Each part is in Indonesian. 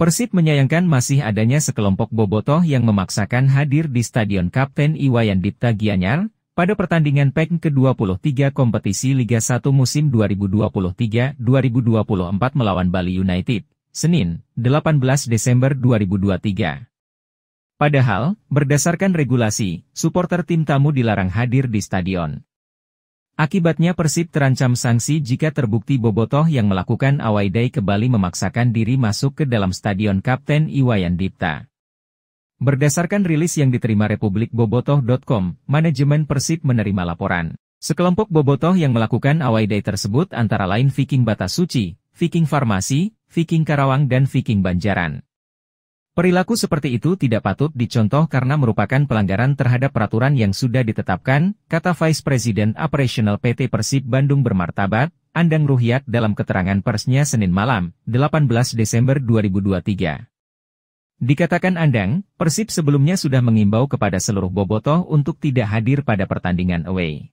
Persib menyayangkan masih adanya sekelompok bobotoh yang memaksakan hadir di Stadion Kapten Iwayan Dipta Gianyar pada pertandingan PEK ke-23 kompetisi Liga 1 musim 2023-2024 melawan Bali United, Senin, 18 Desember 2023. Padahal, berdasarkan regulasi, supporter tim tamu dilarang hadir di stadion. Akibatnya Persib terancam sanksi jika terbukti Bobotoh yang melakukan away day Bali memaksakan diri masuk ke dalam stadion Kapten Iwayan Dipta. Berdasarkan rilis yang diterima Republik Bobotoh.com, manajemen Persib menerima laporan. Sekelompok Bobotoh yang melakukan away day tersebut antara lain Viking Batasuci, Suci, Viking Farmasi, Viking Karawang dan Viking Banjaran. Perilaku seperti itu tidak patut dicontoh karena merupakan pelanggaran terhadap peraturan yang sudah ditetapkan, kata Vice President Operational PT Persib Bandung bermartabat, Andang Ruhiat dalam keterangan persnya Senin malam, 18 Desember 2023. Dikatakan Andang, Persib sebelumnya sudah mengimbau kepada seluruh bobotoh untuk tidak hadir pada pertandingan away.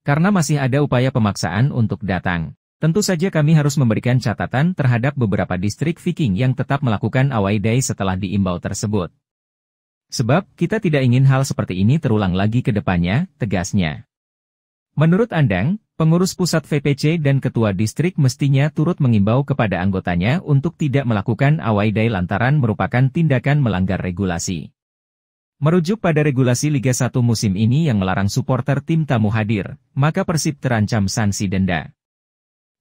Karena masih ada upaya pemaksaan untuk datang. Tentu saja kami harus memberikan catatan terhadap beberapa distrik Viking yang tetap melakukan away day setelah diimbau tersebut. Sebab, kita tidak ingin hal seperti ini terulang lagi ke depannya, tegasnya. Menurut Andang, pengurus pusat VPC dan ketua distrik mestinya turut mengimbau kepada anggotanya untuk tidak melakukan away day lantaran merupakan tindakan melanggar regulasi. Merujuk pada regulasi Liga 1 musim ini yang melarang supporter tim tamu hadir, maka Persib terancam sanksi denda.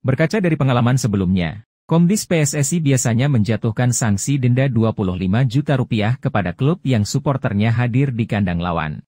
Berkaca dari pengalaman sebelumnya, Komdis PSSI biasanya menjatuhkan sanksi denda 25 juta rupiah kepada klub yang suporternya hadir di kandang lawan.